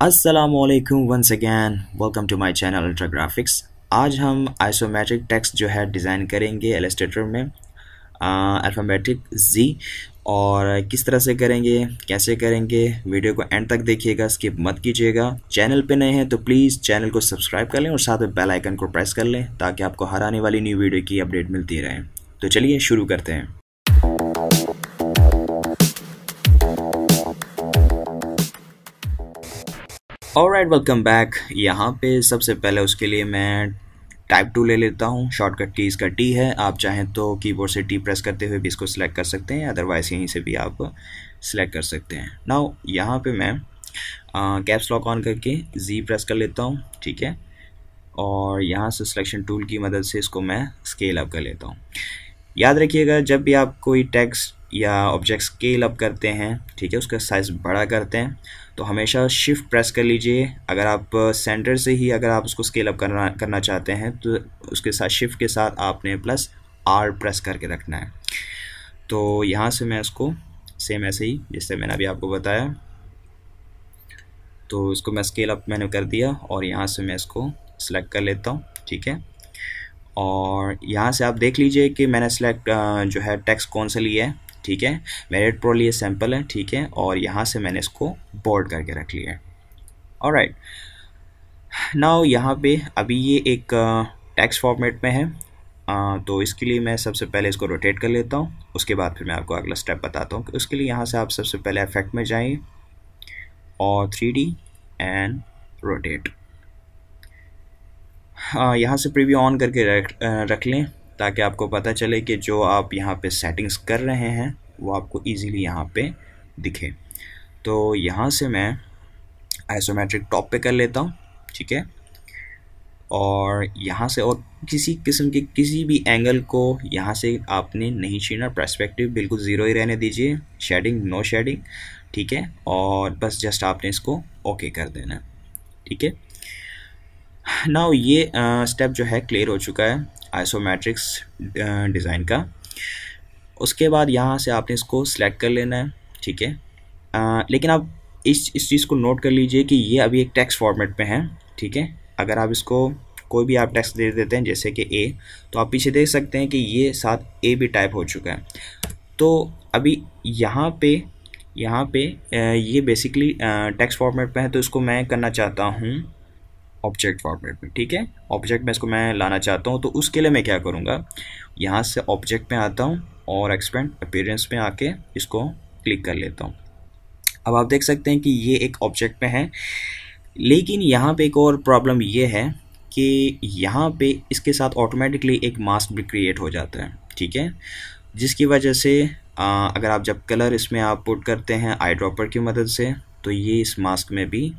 असलकुम once again welcome to my channel ultra graphics आज हम आइसोमेट्रिक टेक्स्ट जो है डिज़ाइन करेंगे एलिस्ट्रेटर में अल्फाबेटिक uh, जी और किस तरह से करेंगे कैसे करेंगे वीडियो को एंड तक देखिएगा स्किप मत कीजिएगा चैनल पे नए हैं तो प्लीज़ चैनल को सब्सक्राइब कर लें और साथ में बेल आइकन को प्रेस कर लें ताकि आपको हर आने वाली न्यू वीडियो की अपडेट मिलती रहे तो चलिए शुरू करते हैं और राइट वेलकम बैक यहाँ पे सबसे पहले उसके लिए मैं टाइप टू ले लेता हूँ शॉर्टकट की इसका टी है आप चाहें तो कीबोर्ड से टी प्रेस करते हुए भी इसको सिलेक्ट कर सकते हैं अदरवाइज यहीं से भी आप सिलेक्ट कर सकते हैं नाउ यहाँ पे मैं कैप्स लॉक ऑन करके जी प्रेस कर लेता हूँ ठीक है और यहाँ से सिलेक्शन टूल की मदद से इसको मैं स्केल अप कर लेता हूँ याद रखिएगा जब भी आप कोई टेक्स्ट या ऑब्जेक्ट स्केल अप करते हैं ठीक है उसका साइज़ बड़ा करते हैं तो हमेशा शिफ्ट प्रेस कर लीजिए अगर आप सेंटर से ही अगर आप उसको स्केल अप करना करना चाहते हैं तो उसके साथ शिफ्ट के साथ आपने प्लस आर प्रेस करके रखना है तो यहाँ से मैं इसको सेम ऐसे ही जैसे मैंने अभी आपको बताया तो इसको मैं स्केल अप मैंने कर दिया और यहाँ से मैं इसको सिलेक्ट कर लेता हूँ ठीक है और यहाँ से आप देख लीजिए कि मैंने सेलेक्ट जो है टैक्स कौन सा लिया है ठीक है मेरिट प्रो लिए सैम्पल है ठीक है और यहाँ से मैंने इसको बोर्ड करके रख लिया है और राइट नाउ यहाँ पे अभी ये एक टैक्स फॉर्मेट में है आ, तो इसके लिए मैं सबसे पहले इसको रोटेट कर लेता हूँ उसके बाद फिर मैं आपको अगला स्टेप बताता हूँ कि उसके लिए यहाँ से आप सबसे पहले इफेक्ट में जाइए और थ्री डी एंड रोटेट यहाँ से प्रीव्यू ऑन करके रख रख लें ताकि आपको पता चले कि जो आप यहाँ पे सेटिंग्स कर रहे हैं वो आपको इजीली यहाँ पे दिखे तो यहाँ से मैं आइसोमेट्रिक टॉप पे कर लेता हूँ ठीक है और यहाँ से और किसी किस्म के किसी भी एंगल को यहाँ से आपने नहीं छीना प्रस्पेक्टिव बिल्कुल ज़ीरो ही रहने दीजिए शेडिंग नो शेडिंग ठीक है और बस जस्ट आपने इसको ओके कर देना ठीक है नाउ ये स्टेप जो है क्लियर हो चुका है आइसोमेट्रिक्स डिज़ाइन uh, का उसके बाद यहाँ से आपने इसको सेलेक्ट कर लेना है ठीक है uh, लेकिन आप इस इस चीज़ को नोट कर लीजिए कि ये अभी एक टेक्स्ट फॉर्मेट में है ठीक है अगर आप इसको कोई भी आप टेक्स्ट दे देते हैं जैसे कि ए तो आप पीछे देख सकते हैं कि ये साथ ए भी टाइप हो चुका है तो अभी यहाँ पे यहाँ पे uh, ये बेसिकली टेक्स्ट फॉर्मेट पे है तो इसको मैं करना चाहता हूँ ऑब्जेक्ट फॉर्मेट में ठीक है ऑब्जेक्ट में इसको मैं लाना चाहता हूँ तो उसके लिए मैं क्या करूँगा यहाँ से ऑब्जेक्ट में आता हूँ और एक्सपेंड अपेयरेंस में आके इसको क्लिक कर लेता हूँ अब आप देख सकते हैं कि ये एक ऑब्जेक्ट में है लेकिन यहाँ पे एक और प्रॉब्लम ये है कि यहाँ पे इसके साथ ऑटोमेटिकली एक मास्क भी क्रिएट हो जाता है ठीक है जिसकी वजह से आ, अगर आप जब कलर इसमें आप पुट करते हैं आई ड्रॉपर की मदद से तो ये इस मास्क में भी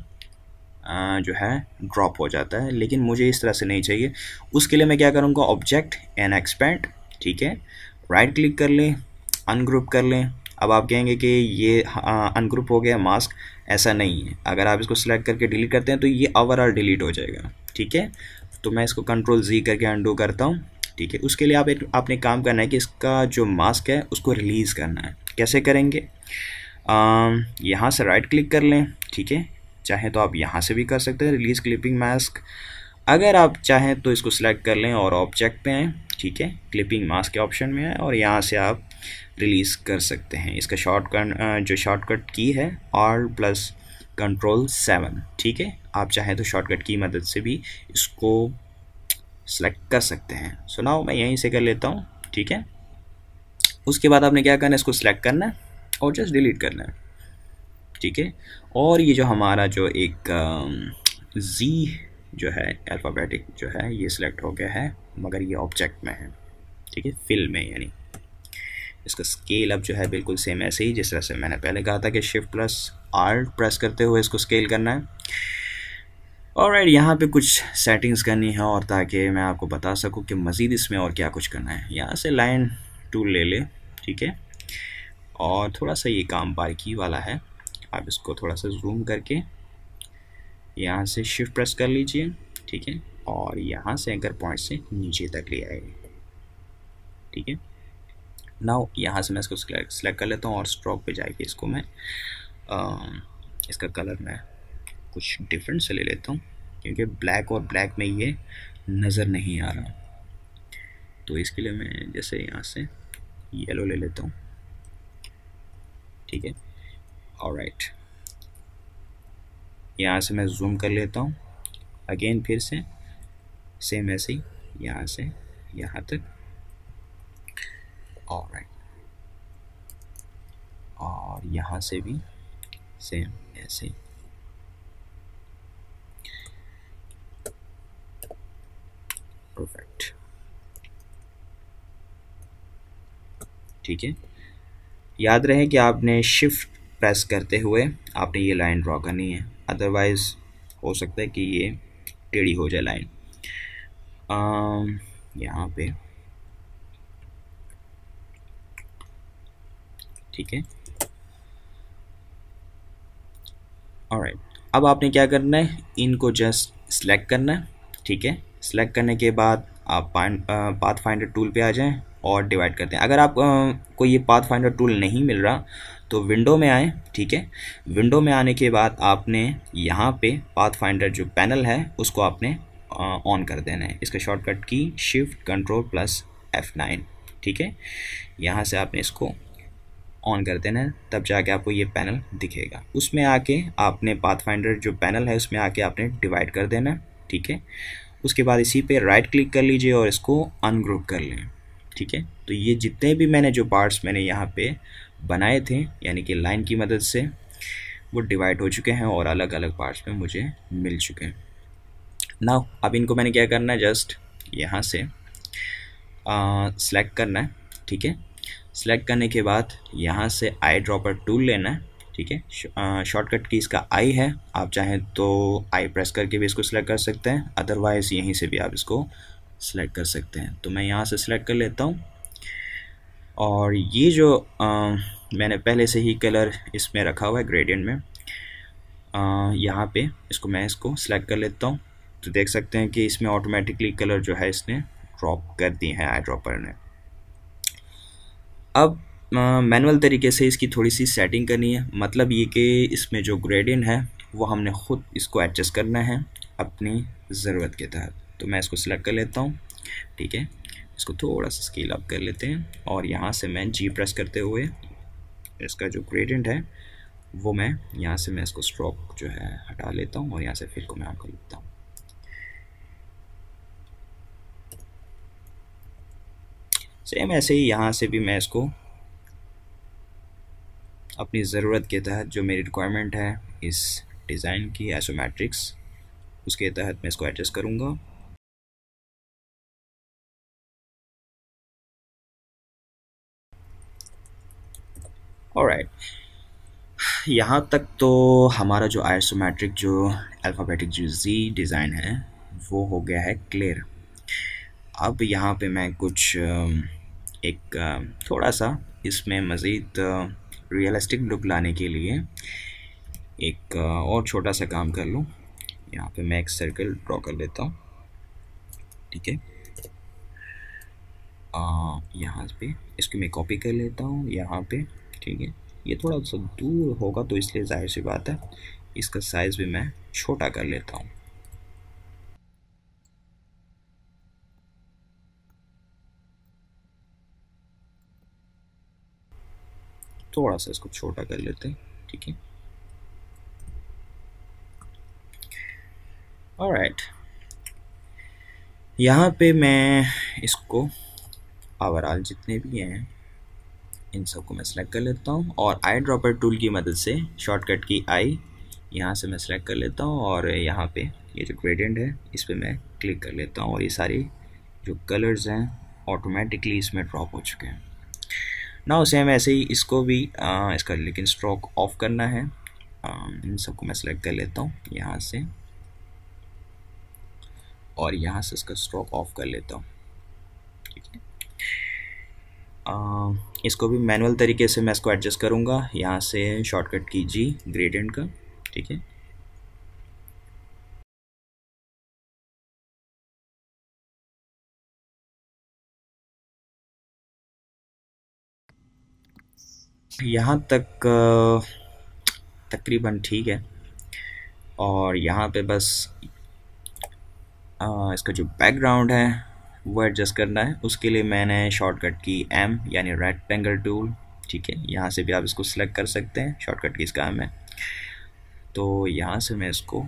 जो है ड्रॉप हो जाता है लेकिन मुझे इस तरह से नहीं चाहिए उसके लिए मैं क्या करूँगा ऑब्जेक्ट एन एक्सपेंड ठीक है राइट क्लिक कर लें अनग्रुप कर लें अब आप कहेंगे कि ये अनग्रुप हो गया मास्क ऐसा नहीं है अगर आप इसको सिलेक्ट करके डिलीट करते हैं तो ये ओवरऑल डिलीट हो जाएगा ठीक है तो मैं इसको कंट्रोल जी करके अंडू करता हूँ ठीक है उसके लिए आप एक आपने काम करना है कि इसका जो मास्क है उसको रिलीज़ करना है कैसे करेंगे यहाँ से राइट क्लिक कर लें ठीक है चाहें तो आप यहाँ से भी कर सकते हैं रिलीज़ क्लिपिंग मास्क अगर आप चाहें तो इसको सिलेक्ट कर लें और ऑब्जेक्ट पे हैं ठीक है क्लिपिंग मास्क के ऑप्शन में है और यहाँ से आप रिलीज़ कर सकते हैं इसका शॉर्टकट जो शॉर्टकट की है आर प्लस कंट्रोल सेवन ठीक है आप चाहें तो शॉर्टकट की मदद से भी इसको सेलेक्ट कर सकते हैं सो नाउ मैं यहीं से कर लेता हूँ ठीक है उसके बाद आपने क्या करना है इसको सेलेक्ट करना है और जस्ट डिलीट करना है ठीक है और ये जो हमारा जो एक जी जो है अल्फ़ाबेटिक जो है ये सिलेक्ट हो गया है मगर ये ऑब्जेक्ट में है ठीक है फिल में यानी इसका स्केल अब जो है बिल्कुल सेम ऐसे ही जिस तरह से मैंने पहले कहा था कि शिफ्ट प्लस आर्ट प्रेस करते हुए इसको स्केल करना है और राइट यहाँ पर कुछ सेटिंग्स करनी है और ताकि मैं आपको बता सकूँ कि मज़ीद इसमें और क्या कुछ करना है यहाँ से लाइन टूल ले ले ठीक है और थोड़ा सा ये काम बारीकी वाला है आप इसको थोड़ा सा जूम करके यहाँ से शिफ्ट प्रेस कर लीजिए ठीक है और यहाँ से एंकर पॉइंट से नीचे तक ले आए ठीक है नाउ यहाँ से मैं इसको सिलेक्ट कर लेता हूँ और स्ट्रोक पे जाके इसको मैं आ, इसका कलर मैं कुछ डिफरेंट से ले लेता हूँ क्योंकि ब्लैक और ब्लैक में ये नज़र नहीं आ रहा तो इसके लिए मैं जैसे यहाँ से येलो ले लेता हूँ ठीक है और राइट यहाँ से मैं जूम कर लेता हूँ अगेन फिर से सेम ऐसे ही यहाँ से यहाँ तक और राइट और यहाँ से भी सेम ऐसे ही परफेक्ट ठीक है याद रहे कि आपने शिफ्ट प्रेस करते हुए आपने ये लाइन ड्रॉ करनी है अदरवाइज़ हो सकता है कि ये टेढ़ी हो जाए लाइन यहाँ पे ठीक है और अब आपने क्या करना है इनको जस्ट सेलेक्ट करना है ठीक है सिलेक्ट करने के बाद आप पाथ फाइंडर टूल पे आ जाएं और डिवाइड करते हैं अगर आपको ये पाथ फाइंडर टूल नहीं मिल रहा तो विंडो में आए ठीक है विंडो में आने के बाद आपने यहाँ पे पाथ फाइंडर जो पैनल है उसको आपने ऑन कर देना है इसका शॉर्टकट की shift control plus F nine ठीक है यहाँ से आपने इसको ऑन कर देना है तब जाके आपको ये पैनल दिखेगा उसमें आके आपने पाथ फाइंडर जो पैनल है उसमें आके आपने डिवाइड कर देना ठीक है उसके बाद इसी पे राइट क्लिक कर लीजिए और इसको अनग्रुप कर लें ठीक है तो ये जितने भी मैंने जो पार्ट्स मैंने यहाँ पे बनाए थे यानी कि लाइन की मदद से वो डिवाइड हो चुके हैं और अलग अलग पार्ट्स में मुझे मिल चुके हैं ना अब इनको मैंने क्या करना है जस्ट यहाँ से सेलेक्ट करना है ठीक है सेलेक्ट करने के बाद यहाँ से आई ड्रॉपर टूल लेना है ठीक है शॉर्टकट की इसका आई है आप चाहें तो आई प्रेस करके भी इसको सिलेक्ट कर सकते हैं अदरवाइज़ यहीं से भी आप इसको सेलेक्ट कर सकते हैं तो मैं यहाँ से सिलेक्ट कर लेता हूँ और ये जो आ, मैंने पहले से ही कलर इसमें रखा हुआ है ग्रेडियंट में यहाँ पे इसको मैं इसको सिलेक्ट कर लेता हूँ तो देख सकते हैं कि इसमें ऑटोमेटिकली कलर जो है इसने ड्रॉप कर दिए हैं आई ड्रॉपर ने अब मैनुअल तरीके से इसकी थोड़ी सी सेटिंग करनी है मतलब ये कि इसमें जो ग्रेडियंट है वो हमने ख़ुद इसको एडजस्ट करना है अपनी ज़रूरत के तहत तो मैं इसको सिलेक्ट कर लेता हूँ ठीक है इसको थोड़ा सा स्केल अप कर लेते हैं और यहाँ से मैं जी प्रेस करते हुए इसका जो ग्रेडेंट है वो मैं यहाँ से मैं इसको स्ट्रोक जो है हटा लेता हूँ और यहाँ से फिर को मैं कर लेता हूँ सेम ऐसे ही यहाँ से भी मैं इसको अपनी ज़रूरत के तहत जो मेरी रिक्वायरमेंट है इस डिज़ाइन की एसोमेट्रिक्स उसके तहत मैं इसको एडजस्ट करूँगा और यहाँ तक तो हमारा जो आइसोमेट्रिक जो अल्फ़ाबेटिक जो जी डिज़ाइन है वो हो गया है क्लियर अब यहाँ पे मैं कुछ um, एक um, थोड़ा सा इसमें मज़ीद रियलिस्टिक uh, लुक लाने के लिए एक uh, और छोटा सा काम कर लूँ यहाँ पे मैं एक सर्कल ड्रॉ कर लेता हूँ ठीक है uh, यहाँ पे इसको मैं कॉपी कर लेता हूँ यहाँ पे ठीक है ये थोड़ा सा दूर होगा तो इसलिए जाहिर सी बात है इसका साइज़ भी मैं छोटा कर लेता हूँ थोड़ा सा इसको छोटा कर लेते हैं ठीक है और राइट यहाँ पे मैं इसको ओवरऑल जितने भी हैं इन सबको मैं सेलेक्ट कर लेता हूँ और आई ड्रॉपर टूल की मदद से शॉर्टकट की आई यहाँ से मैं सेलेक्ट कर लेता हूँ और यहाँ पे ये जो ग्रेडियंट है इस पर मैं क्लिक कर लेता हूँ और ये सारे जो कलर्स हैं ऑटोमेटिकली इसमें ड्रॉप हो चुके हैं ना सेम ऐसे ही इसको भी आ, इसका लेकिन स्ट्रोक ऑफ करना है आ, इन सबको मैं सेलेक्ट कर लेता हूँ यहाँ से और यहाँ से इसका स्ट्रोक ऑफ कर लेता हूँ आ, इसको भी मैनुअल तरीके से मैं इसको एडजस्ट करूँगा यहाँ से शॉर्टकट की जी ग्रेडियंट का ठीक है यहाँ तक तकरीबन ठीक है और यहाँ पे बस आ, इसका जो बैकग्राउंड है वो एडजस्ट करना है उसके लिए मैंने शॉर्टकट की एम यानी रेक्टेंगल टूल ठीक है यहाँ से भी आप इसको सिलेक्ट कर सकते हैं शॉर्टकट की इसका एम है तो यहाँ से मैं इसको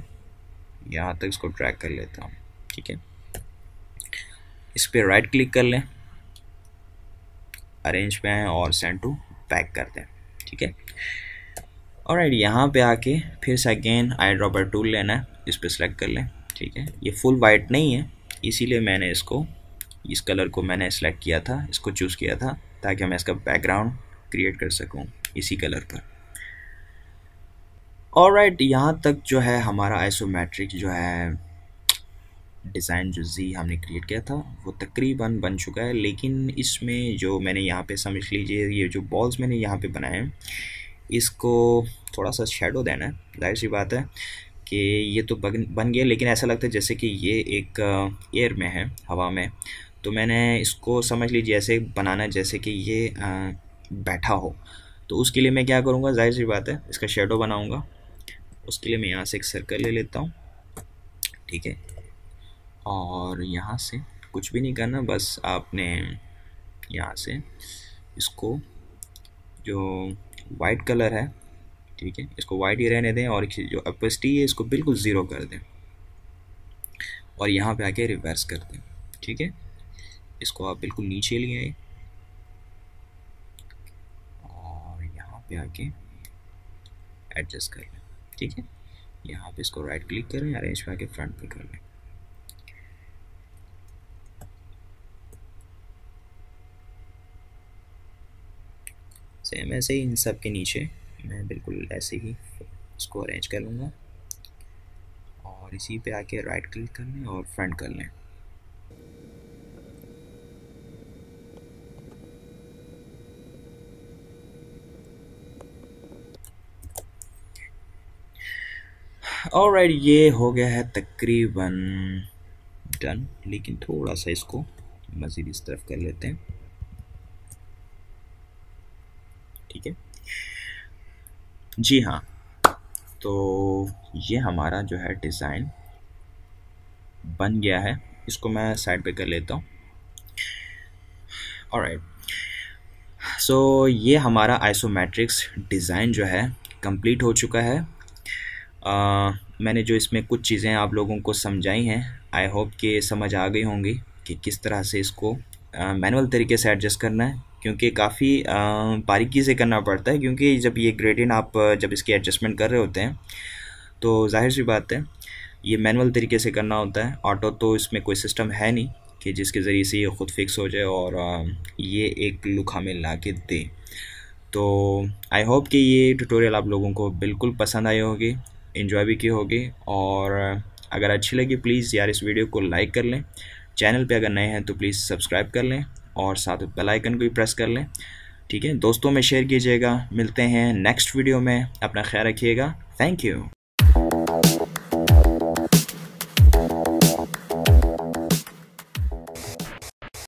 यहाँ तक इसको ट्रैक कर लेता हूँ ठीक है इस पर राइट क्लिक कर लें अरेंज पे आएँ और सेंड टू पैक कर दें ठीक है और राइट यहाँ पर आके फिर से अगेन आई ड्रॉपर टूल लेना है इस पर सेलेक्ट कर लें ठीक है ये फुल वाइट नहीं है इसीलिए मैंने इसको इस कलर को मैंने सेलेक्ट किया था इसको चूज़ किया था ताकि मैं इसका बैकग्राउंड क्रिएट कर सकूँ इसी कलर पर और राइट right, यहाँ तक जो है हमारा आइसोमेट्रिक जो है डिज़ाइन जो जी हमने क्रिएट किया था वो तकरीबन बन चुका है लेकिन इसमें जो मैंने यहाँ पे समझ लीजिए ये जो बॉल्स मैंने यहाँ पे बनाए हैं इसको थोड़ा सा शेडो देना है जाहिर सी बात है कि ये तो बन बन गया लेकिन ऐसा लगता है जैसे कि ये एक एयर में है हवा में तो मैंने इसको समझ लीजिए ऐसे बनाना जैसे कि ये आ, बैठा हो तो उसके लिए मैं क्या करूँगा जाहिर सी बात है इसका शेडो बनाऊँगा उसके लिए मैं यहाँ से एक सर्कल ले लेता हूँ ठीक है और यहाँ से कुछ भी नहीं करना बस आपने यहाँ से इसको जो वाइट कलर है ठीक है इसको वाइट ही रहने दें और जो अपेसिटी है इसको बिल्कुल ज़ीरो कर दें और यहाँ पे आके रिवर्स कर दें ठीक है इसको आप बिल्कुल नीचे ले आए और यहाँ पे आके एडजस्ट कर लें ठीक है यहाँ पे इसको राइट क्लिक करें अरेंज पे आके फ्रंट पे कर लें सेम ऐसे ही इन सब के नीचे मैं बिल्कुल ऐसे ही इसको अरेंज कर लूँगा और इसी पे आके राइट क्लिक कर लें और फ्रंट कर लें और राइट ये हो गया है तकरीबन डन लेकिन थोड़ा सा इसको मज़ीद इस तरफ कर लेते हैं ठीक है जी हाँ तो ये हमारा जो है डिज़ाइन बन गया है इसको मैं साइड पे कर लेता हूँ और सो ये हमारा आइसोमेट्रिक्स डिज़ाइन जो है कंप्लीट हो चुका है आ, मैंने जो इसमें कुछ चीज़ें आप लोगों को समझाई हैं आई होप कि समझ आ गई होंगी कि किस तरह से इसको मैनुअल तरीके से एडजस्ट करना है क्योंकि काफ़ी बारीकी से करना पड़ता है क्योंकि जब ये ग्रेडियंट आप जब इसकी एडजस्टमेंट कर रहे होते हैं तो जाहिर सी बात है ये मैनुअल तरीके से करना होता है ऑटो तो इसमें कोई सिस्टम है नहीं कि जिसके ज़रिए से ये ख़ुद फिक्स हो जाए और ये एक लुक हमें ला के दे तो आई होप कि ये ट्यूटोरियल आप लोगों को बिल्कुल पसंद आई होगी इन्जॉय भी की होगी और अगर अच्छी लगी प्लीज़ यार इस वीडियो को लाइक कर लें चैनल पे अगर नए हैं तो प्लीज़ सब्सक्राइब कर लें और साथ बेल आइकन को भी प्रेस कर लें ठीक है दोस्तों में शेयर कीजिएगा मिलते हैं नेक्स्ट वीडियो में अपना ख्याल रखिएगा थैंक यू